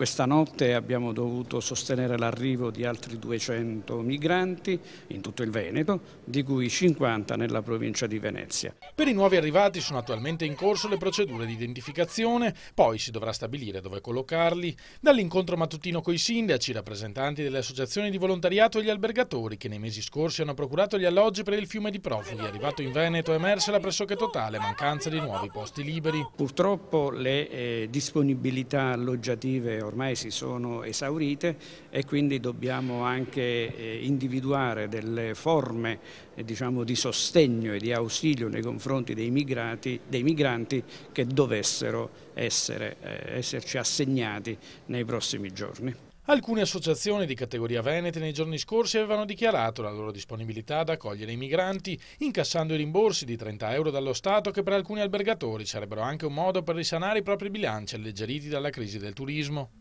Questa notte abbiamo dovuto sostenere l'arrivo di altri 200 migranti in tutto il Veneto, di cui 50 nella provincia di Venezia. Per i nuovi arrivati sono attualmente in corso le procedure di identificazione, poi si dovrà stabilire dove collocarli. Dall'incontro mattutino con i sindaci, i rappresentanti delle associazioni di volontariato e gli albergatori che nei mesi scorsi hanno procurato gli alloggi per il fiume di profughi arrivato in Veneto è emersa la pressoché totale mancanza di nuovi posti liberi. Purtroppo le eh, disponibilità alloggiative ormai si sono esaurite e quindi dobbiamo anche eh, individuare delle forme eh, diciamo, di sostegno e di ausilio nei confronti dei, migrati, dei migranti che dovessero essere, eh, esserci assegnati nei prossimi giorni. Alcune associazioni di categoria venete nei giorni scorsi avevano dichiarato la loro disponibilità ad accogliere i migranti, incassando i rimborsi di 30 euro dallo Stato che per alcuni albergatori sarebbero anche un modo per risanare i propri bilanci alleggeriti dalla crisi del turismo.